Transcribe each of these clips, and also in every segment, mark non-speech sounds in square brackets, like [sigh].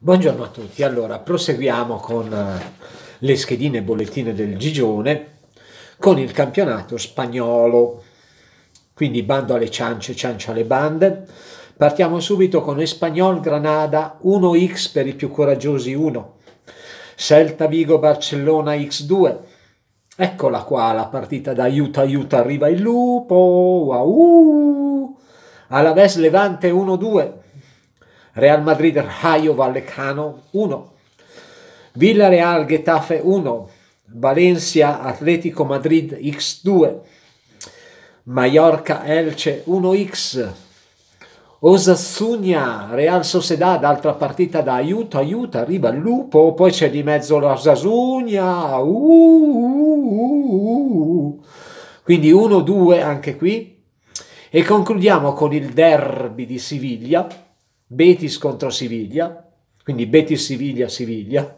Buongiorno a tutti, allora proseguiamo con eh, le schedine e bollettine del Gigione con il campionato spagnolo, quindi bando alle ciance, ciancia alle bande. Partiamo subito con Espagnol Granada 1x per i più coraggiosi 1, Celta Vigo Barcellona x2. Eccola qua la partita d'aiuto aiuto arriva il lupo, wow! Alaves Levante 1-2. Real Madrid Rayo Vallecano 1, Villarreal Getafe 1, Valencia Atletico Madrid X2, Mallorca Elce 1X, Osasugna Real Sociedad, altra partita da aiuto, aiuto, arriva il lupo, poi c'è di mezzo la Osasugna, uh, uh, uh, uh, quindi 1-2 anche qui. E concludiamo con il derby di Siviglia, Betis contro Siviglia, quindi Betis Siviglia Siviglia.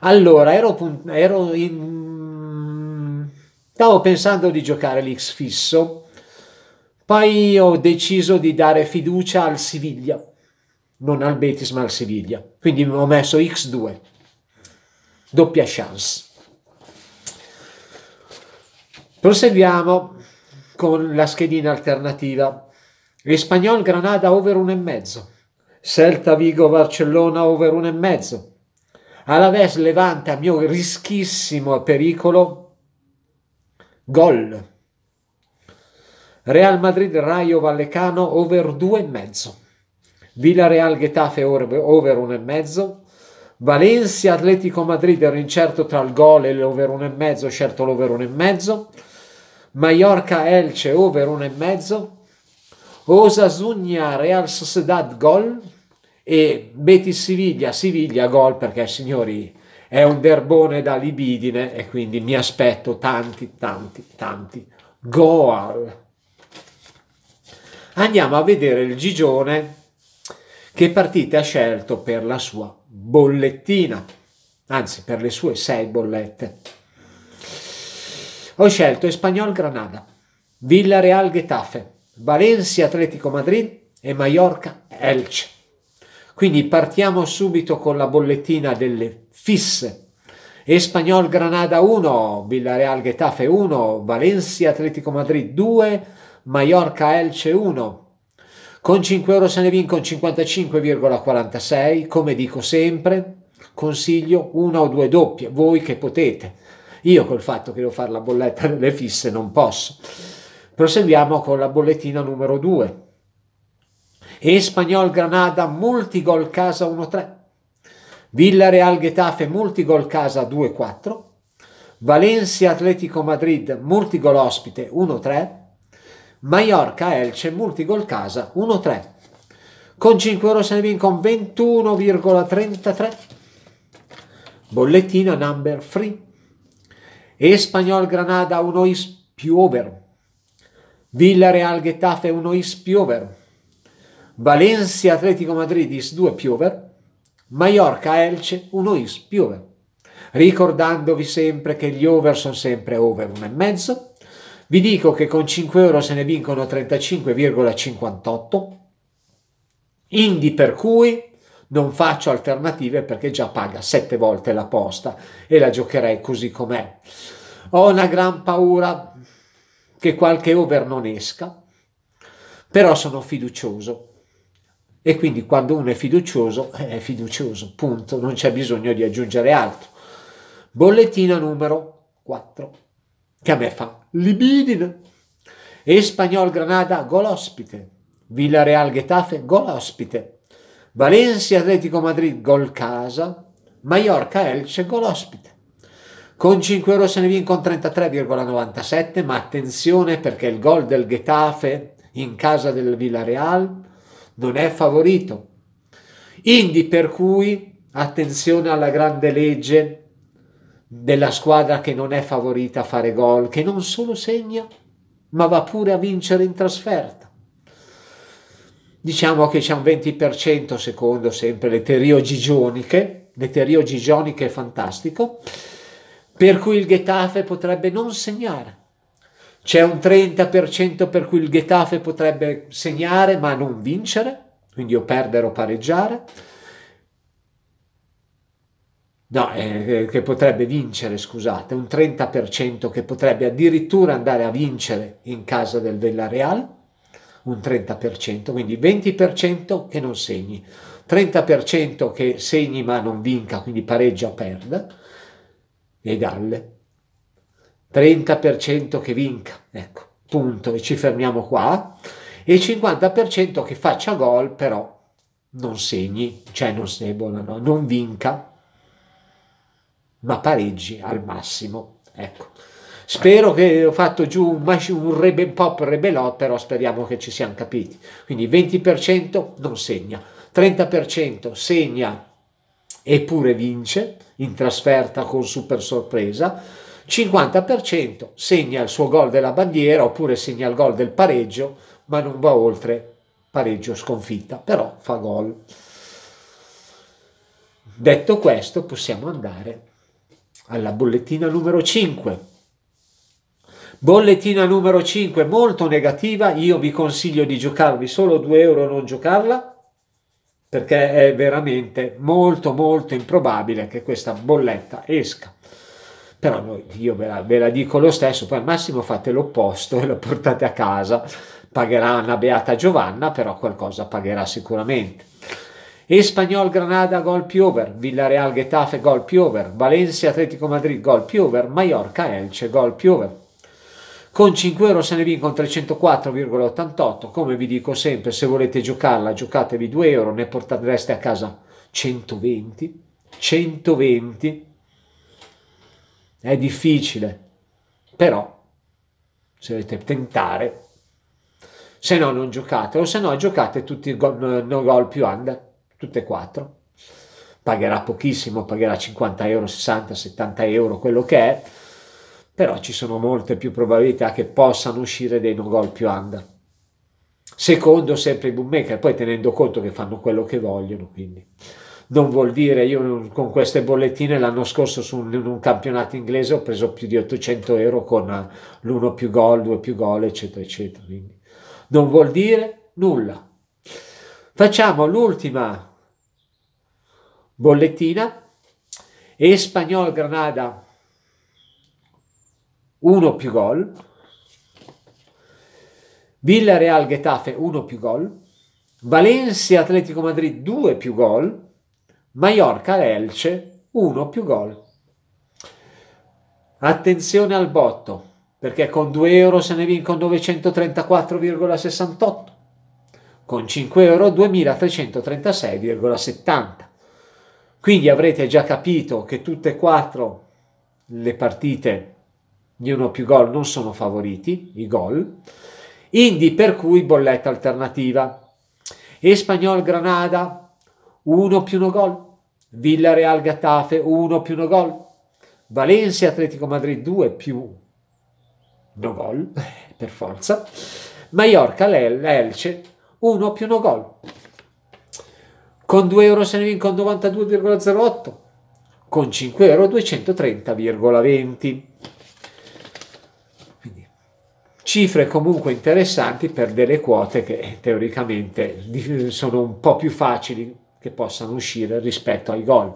Allora, ero, ero in... stavo pensando di giocare l'X fisso, poi ho deciso di dare fiducia al Siviglia, non al Betis ma al Siviglia. Quindi ho messo X2, doppia chance. Proseguiamo con la schedina alternativa Espagnol Granada over 1,5. Celta Vigo Barcellona over 1,5. Alaves Levante a mio rischissimo pericolo. Gol. Real Madrid Raio Vallecano over 2,5. Villarreal Getafe over 1,5. Valencia Atletico Madrid era incerto tra il gol e l'over 1,5, scelto l'over 1,5. Mallorca Elce over 1,5. Osasuna Real Sociedad gol e Betis Siviglia Siviglia gol perché signori è un derbone da libidine e quindi mi aspetto tanti tanti tanti gol Andiamo a vedere il Gigione che partite ha scelto per la sua bollettina, anzi per le sue sei bollette. Ho scelto Espagnol Granada, Villarreal Getafe, Valencia Atletico Madrid e Mallorca Elche. Quindi partiamo subito con la bollettina delle fisse. Espagnol Granada 1, Villareal Getafe 1, Valencia Atletico Madrid 2, Mallorca Elche 1. Con 5 euro se ne vincono 55,46, come dico sempre, consiglio una o due doppie, voi che potete. Io col fatto che devo fare la bolletta delle fisse non posso. Proseguiamo con la bollettina numero 2. Espagnol Granada molti gol casa 1-3. Villareal Getafe molti gol casa 2-4. Valencia Atletico Madrid molti gol ospite 1-3. Mallorca Elce multi gol casa 1-3. Con 5 euro se ne vincono 21,33. Bollettina number 3. Espagnol Granada 1 is più over Villarreal Getafe 1-is Piover, Valencia Atletico Madridis 2 Piover, Mallorca Elce 1-is Piover. Ricordandovi sempre che gli over sono sempre over 1,5, vi dico che con 5 euro se ne vincono 35,58, indi per cui non faccio alternative perché già paga 7 volte la posta e la giocherei così com'è. Ho una gran paura che qualche over non esca, però sono fiducioso. E quindi quando uno è fiducioso, eh, è fiducioso, punto, non c'è bisogno di aggiungere altro. Bollettina numero 4, che a me fa libidine. Espagnol Granada, gol ospite. Villarreal Getafe, gol ospite. Valencia Atletico Madrid, gol casa. Mallorca Elce, gol ospite. Con 5 euro se ne vin con 33,97, ma attenzione perché il gol del Getafe in casa del Villarreal non è favorito. Indi per cui attenzione alla grande legge della squadra che non è favorita a fare gol, che non solo segna, ma va pure a vincere in trasferta. Diciamo che c'è un 20% secondo sempre le teorie gigioniche, le teorie gigioniche è fantastico, per cui il Getafe potrebbe non segnare. C'è un 30% per cui il Getafe potrebbe segnare ma non vincere, quindi o perdere o pareggiare. No, eh, che potrebbe vincere, scusate, un 30% che potrebbe addirittura andare a vincere in casa del Villarreal, un 30%, quindi 20% che non segni, 30% che segni ma non vinca, quindi pareggia o perda, le dalle. 30% che vinca, ecco, punto, e ci fermiamo qua. E il 50% che faccia gol, però non segni, cioè non, buona, no? non vinca, ma pareggi al massimo. Ecco. Spero che ho fatto giù un, un rebe pop rebelot, però speriamo che ci siamo capiti. Quindi 20% non segna, 30% segna eppure vince, in trasferta con super sorpresa, 50% segna il suo gol della bandiera oppure segna il gol del pareggio, ma non va oltre pareggio sconfitta, però fa gol. Detto questo, possiamo andare alla bollettina numero 5. Bollettina numero 5, molto negativa, io vi consiglio di giocarvi solo 2 euro, e non giocarla perché è veramente molto molto improbabile che questa bolletta esca. Però io ve la, ve la dico lo stesso, poi al massimo fate l'opposto e la portate a casa, pagherà una beata Giovanna, però qualcosa pagherà sicuramente. Espagnol Granada gol più over, Villarreal Getafe gol più over, Valencia Atletico Madrid gol più over, Mallorca Elce gol più over con 5 euro se ne vincono 304,88 come vi dico sempre se volete giocarla giocatevi 2 euro ne portereste a casa 120 120 è difficile però se volete tentare se no non giocate o se no giocate tutti i gol, no gol più under tutte e quattro pagherà pochissimo pagherà 50 euro 60 70 euro quello che è però ci sono molte più probabilità che possano uscire dei no gol più under. Secondo sempre i bookmaker, poi tenendo conto che fanno quello che vogliono, quindi non vuol dire io con queste bollettine l'anno scorso su un, un, campionato inglese ho preso più di 800 euro con eh, l'uno più gol, due più gol eccetera eccetera quindi non vuol dire nulla facciamo l'ultima bollettina e spagnol Granada 1 più gol. Villarreal Getafe 1 più gol. Valencia Atletico Madrid 2 più gol. Mallorca Elce 1 più gol. Attenzione al botto, perché con 2 euro se ne vincono 934,68, con 5 euro 2336,70. Quindi avrete già capito che tutte e quattro le partite di uno più gol non sono favoriti, i gol. Indi per cui bolletta alternativa. Espagnol Granada 1 più 1 gol. Villarreal Gatafe 1 più 1 gol. Valencia Atletico Madrid 2 più 1 gol, [laughs] per forza. Mallorca Elce 1 più 1 gol. Con 2 euro se ne vincono 92,08. Con 5 euro 230,20 cifre comunque interessanti per delle quote che eh, teoricamente sono un po' più facili che possano uscire rispetto ai gol.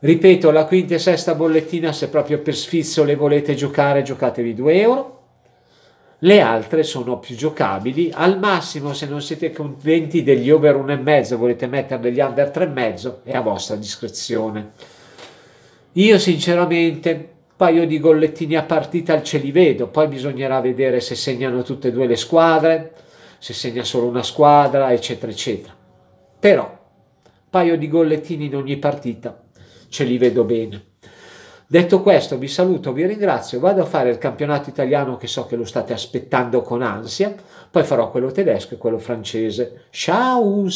Ripeto, la quinta e sesta bollettina, se proprio per sfizio le volete giocare, giocatevi 2 euro. Le altre sono più giocabili, al massimo se non siete contenti degli over 1,5 volete mettere degli under 3,5 è a vostra discrezione. Io sinceramente paio di gollettini a partita ce li vedo, poi bisognerà vedere se segnano tutte e due le squadre, se segna solo una squadra, eccetera, eccetera. Però, paio di gollettini in ogni partita, ce li vedo bene. Detto questo, vi saluto, vi ringrazio, vado a fare il campionato italiano che so che lo state aspettando con ansia, poi farò quello tedesco e quello francese. Ciao!